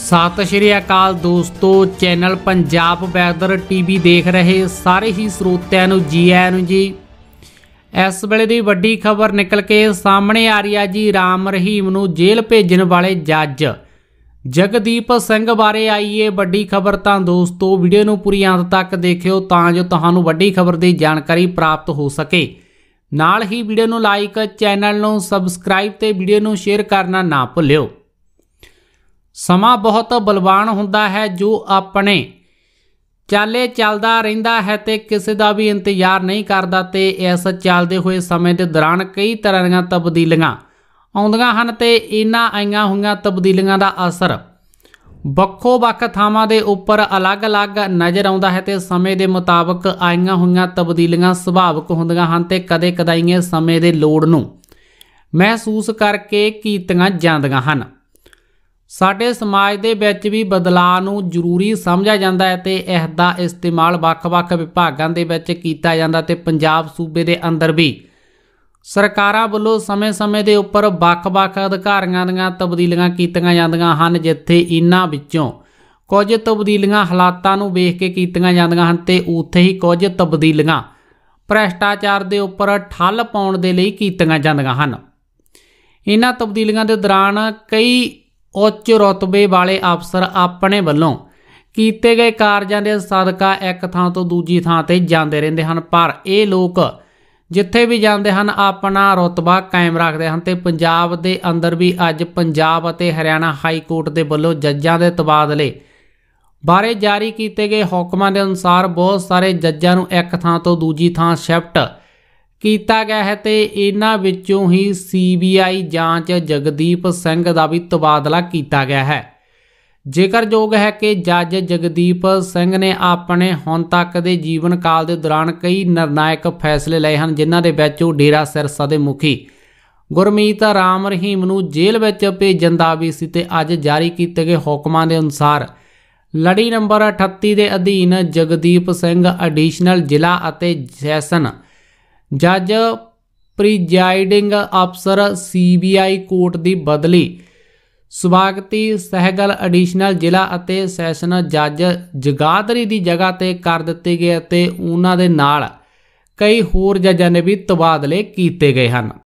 ਸਤਿ ਸ਼੍ਰੀ ਅਕਾਲ ਦੋਸਤੋ channel Punjab weather TV ਦੇਖ ਰਹੇ ਸਾਰੇ ਹੀ ਸਰੋਤਿਆਂ ਨੂੰ ਜੀ ਆਇਆਂ ਨੂੰ ਜੀ ਇਸ ਵੇਲੇ ਦੀ ਵੱਡੀ ਖਬਰ ਨਿਕਲ ਕੇ ਸਾਹਮਣੇ ਆ ਰਹੀ ਆ ਜੀ ਰਾਮ ਰਹੀਮ ਨੂੰ ਜੇਲ੍ਹ ਭੇਜਣ ਵਾਲੇ ਜੱਜ ਜਗਦੀਪ ਸਿੰਘ ਬਾਰੇ ਆਈ ਏ ਵੱਡੀ ਖਬਰ ਤਾਂ ਦੋਸਤੋ ਵੀਡੀਓ ਨੂੰ ਪੂਰੀ ਅੰਤ ਤੱਕ ਦੇਖਿਓ ਤਾਂ ਜੋ ਤੁਹਾਨੂੰ ਵੱਡੀ ਖਬਰ ਦੀ ਜਾਣਕਾਰੀ ਪ੍ਰਾਪਤ ਹੋ ਸਕੇ ਨਾਲ ਹੀ ਵੀਡੀਓ ਨੂੰ ਲਾਈਕ ਚੈਨਲ ਨੂੰ ਸਬਸਕ੍ਰਾਈਬ ਤੇ ਵੀਡੀਓ ਨੂੰ ਸ਼ੇਅਰ ਕਰਨਾ ਨਾ ਭੁੱਲਿਓ ਸਮਾਂ ਬਹੁਤ ਬਲਵਾਨ ਹੁੰਦਾ ਹੈ ਜੋ ਆਪਣੇ ਚਾਲੇ ਚੱਲਦਾ ਰਹਿੰਦਾ ਹੈ ਤੇ ਕਿਸੇ ਦਾ ਵੀ ਇੰਤਜ਼ਾਰ ਨਹੀਂ ਕਰਦਾ ਤੇ ਇਸ ਚੱਲਦੇ ਹੋਏ ਸਮੇਂ ਦੇ ਦੌਰਾਨ ਕਈ ਤਰ੍ਹਾਂ ਦੀਆਂ ਤਬਦੀਲੀਆਂ ਆਉਂਦੀਆਂ ਹਨ ਤੇ ਇਨ੍ਹਾਂ ਆਈਆਂ ਹੋਈਆਂ ਤਬਦੀਲੀਆਂ ਦਾ ਅਸਰ ਵੱਖੋ ਵੱਖ ਥਾਵਾਂ ਦੇ ਉੱਪਰ ਅਲੱਗ-ਅਲੱਗ ਨਜ਼ਰ ਆਉਂਦਾ ਹੈ ਤੇ ਸਮੇਂ ਦੇ ਮੁਤਾਬਕ ਆਈਆਂ ਹੋਈਆਂ ਤਬਦੀਲੀਆਂ ਸੁਭਾਵਿਕ ਹੁੰਦੀਆਂ ਹਨ ਤੇ ਕਦੇ-ਕਦਾਈਏ ਸਮੇਂ ਦੇ ਲੋੜ ਨੂੰ ਮਹਿਸੂਸ ਕਰਕੇ ਕੀਤੀਆਂ ਜਾਂਦੀਆਂ ਹਨ ਸਾਡੇ ਸਮਾਜ ਦੇ ਵਿੱਚ ਵੀ ਬਦਲਾਅ ਨੂੰ ਜ਼ਰੂਰੀ ਸਮਝਿਆ ਜਾਂਦਾ ਹੈ ਤੇ ਇਸ ਦਾ ਇਸਤੇਮਾਲ ਵੱਖ-ਵੱਖ ਵਿਭਾਗਾਂ ਦੇ ਵਿੱਚ ਕੀਤਾ ਜਾਂਦਾ ਤੇ ਪੰਜਾਬ ਸੂਬੇ ਦੇ ਅੰਦਰ ਵੀ ਸਰਕਾਰਾਂ ਵੱਲੋਂ ਸਮੇਂ-ਸਮੇਂ ਦੇ ਉੱਪਰ ਵੱਖ-ਵੱਖ ਅਧਿਕਾਰੀਆਂ ਦੀਆਂ ਤਬਦੀਲੀਆਂ ਕੀਤੀਆਂ ਜਾਂਦੀਆਂ ਹਨ ਜਿੱਥੇ ਇਨ੍ਹਾਂ ਵਿੱਚੋਂ ਕੁਝ ਤਬਦੀਲੀਆਂ ਹਾਲਾਤਾਂ ਨੂੰ ਵੇਖ ਕੇ ਕੀਤੀਆਂ ਜਾਂਦੀਆਂ ਹਨ ਤੇ ਉੱਥੇ ਹੀ ਕੁਝ ਤਬਦੀਲੀਆਂ ਭ੍ਰਿਸ਼ਟਾਚਾਰ ਦੇ ਉੱਪਰ ਠੱਲ ਪਾਉਣ ਦੇ ਲਈ ਕੀਤੀਆਂ ਜਾਂਦੀਆਂ ਹਨ ਇਨ੍ਹਾਂ ਤਬਦੀਲੀਆਂ ਦੇ ਦੌਰਾਨ ਕਈ ਉੱਚ ਰਤਬੇ ਵਾਲੇ ਅਫਸਰ ਆਪਣੇ ਵੱਲੋਂ ਕੀਤੇ ਗਏ ਕਾਰਜਾਂ ਦੇ ਸਦਕਾ ਇੱਕ ਥਾਂ ਤੋਂ ਦੂਜੀ ਥਾਂ ਤੇ ਜਾਂਦੇ ਰਹਿੰਦੇ ਹਨ ਪਰ ਇਹ ਲੋਕ ਜਿੱਥੇ ਵੀ ਜਾਂਦੇ ਹਨ ਆਪਣਾ ਰਤਬਾ ਕਾਇਮ ਰੱਖਦੇ ਹਨ ਤੇ ਪੰਜਾਬ ਦੇ ਅੰਦਰ ਵੀ ਅੱਜ ਪੰਜਾਬ ਅਤੇ ਹਰਿਆਣਾ ਹਾਈ ਕੋਰਟ ਦੇ ਵੱਲੋਂ ਜੱਜਾਂ ਦੇ ਤਬਾਦਲੇ ਬਾਰੇ ਜਾਰੀ ਕੀਤੇ ਗਏ ਹੁਕਮਾਂ ਦੇ ਅਨੁਸਾਰ ਬਹੁਤ ਸਾਰੇ ਜੱਜਾਂ ਨੂੰ ਇੱਕ ਥਾਂ ਤੋਂ ਦੂਜੀ ਥਾਂ ਸ਼ਿਫਟ ਕੀਤਾ ਗਿਆ ਹੈ ਤੇ ਇਹਨਾਂ ਵਿੱਚੋਂ ਹੀ ਸੀਬੀਆਈ ਜਾਂਚ ਜਗਦੀਪ ਸਿੰਘ ਦਾ ਵੀ ਤਬਾਦਲਾ ਕੀਤਾ ਗਿਆ ਹੈ ਜੇਕਰ ਯੋਗ ਹੈ ਕਿ ਜੱਜ ਜਗਦੀਪ ਸਿੰਘ ਨੇ ਆਪਣੇ ਹੁਣ ਤੱਕ ਦੇ ਜੀਵਨ ਕਾਲ ਦੇ ਦੌਰਾਨ ਕਈ ਨਿਰਣਾਇਕ ਫੈਸਲੇ ਲਏ ਹਨ ਜਿਨ੍ਹਾਂ ਦੇ ਵਿੱਚ ਉਹ ਡੇਰਾ ਸਿਰਸਾ ਦੇ ਮੁਖੀ ਗੁਰਮੀਤ ਰਾਮ ਰਹੀਮ ਨੂੰ ਜੇਲ੍ਹ ਵਿੱਚ ਭੇਜਣ ਦਾ ਵੀ ਸੀ ਤੇ ਅੱਜ ਜਾਰੀ ਕੀਤੇ ਗਏ ਹੁਕਮਾਂ ਦੇ ਅਨੁਸਾਰ ਲੜੀ ਨੰਬਰ 38 ਦੇ ਅਧੀਨ ਜਗਦੀਪ ਸਿੰਘ ਐਡੀਸ਼ਨਲ ਜ਼ਿਲ੍ਹਾ ਅਤੇ ਸੈਸ਼ਨ ਜੱਜ ਪ੍ਰੀਜਾਈਡਿੰਗ ਅਫਸਰ ਸੀਬੀਆਈ ਕੋਰਟ ਦੀ ਬਦਲੀ ਸਵਾਗਤੀ ਸਹਿਗਲ ਐਡੀਸ਼ਨਲ ਜ਼ਿਲ੍ਹਾ ਅਤੇ ਸੈਸ਼ਨ ਜੱਜ ਜਗਾਦਰੀ ਦੀ ਜਗ੍ਹਾ ਤੇ ਕਰ ਦਿੱਤੇ ਗਏ ਅਤੇ ਉਹਨਾਂ ਦੇ ਨਾਲ ਕਈ ਹੋਰ ਜੱਜਾਂ ਨੇ ਵੀ ਤਬਾਦਲੇ ਕੀਤੇ ਗਏ ਹਨ